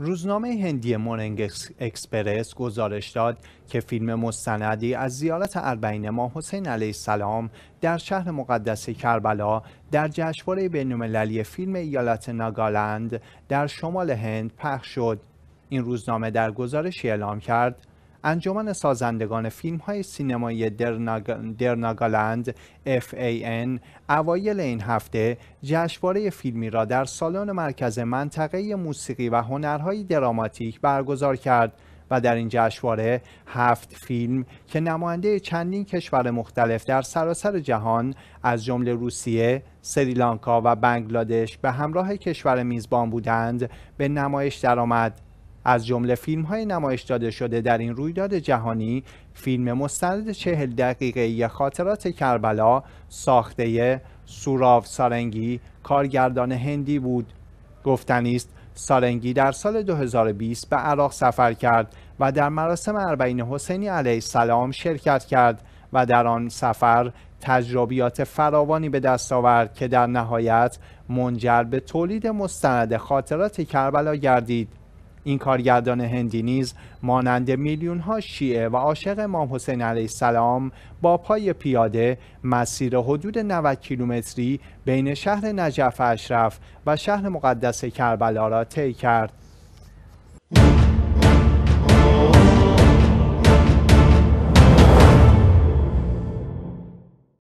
روزنامه هندی مورنگ اکسپرس گزارش داد که فیلم مستندی از زیارت اربعین ماه حسین علیه السلام در شهر مقدس کربلا در جشنواره بینالمللی فیلم ایالت ناگالند در شمال هند پخش شد این روزنامه در گزارشی اعلام کرد انجمن سازندگان فیلم های سینمایی درناگالند FAN اوایل این هفته جشنواره فیلمی را در سالن مرکز منطقه موسیقی و هنرهای دراماتیک برگزار کرد و در این جشنواره هفت فیلم که نماینده چندین کشور مختلف در سراسر جهان از جمله روسیه، سریلانکا و بنگلادش به همراه کشور میزبان بودند به نمایش درآمد. از جمله فیلم های نمایش داده شده در این رویداد جهانی فیلم مستند چهل دقیقه خاطرات کربلا ساخته سوراو سارنگی کارگردان هندی بود گفتنی است سارنگی در سال 2020 به عراق سفر کرد و در مراسم اربعین حسینی علیه السلام شرکت کرد و در آن سفر تجربیات فراوانی به دست آورد که در نهایت منجر به تولید مستند خاطرات کربلا گردید این کارگردان هندی نیز مانند میلیون ها شیعه و عاشق امام حسین علیه السلام با پای پیاده مسیر حدود 90 کیلومتری بین شهر نجف اشرف و شهر مقدس کربلا را طی کرد